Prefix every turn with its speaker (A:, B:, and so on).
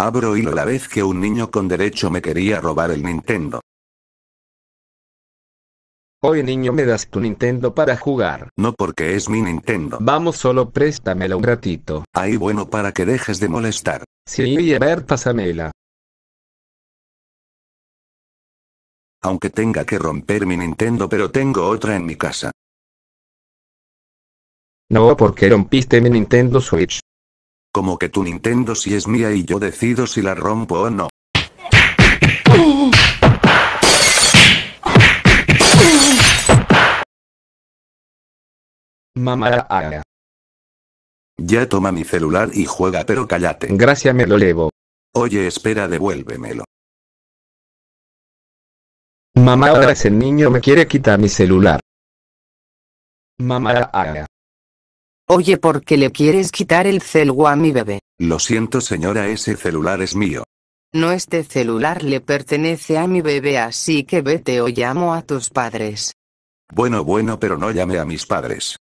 A: Abro hilo la vez que un niño con derecho me quería robar el Nintendo. Hoy niño me das tu Nintendo para jugar. No porque es mi Nintendo. Vamos solo préstamelo un ratito. Ay bueno para que dejes de molestar. Sí, a ver, pásamela. Aunque tenga que romper mi Nintendo pero tengo otra en mi casa.
B: No, porque rompiste mi Nintendo Switch. Como que tu Nintendo si es mía y yo decido si la rompo o no. Mamá
A: Ya toma mi celular y juega pero cállate. Gracias me lo levo.
C: Oye espera devuélvemelo. Mamá ahora
A: ese niño me quiere quitar mi celular.
D: Mamá Oye, ¿por qué le quieres quitar el celu a mi bebé?
B: Lo siento señora, ese celular es mío.
D: No, este celular le pertenece a mi bebé, así que vete o llamo a tus padres.
B: Bueno, bueno, pero no llame a mis padres.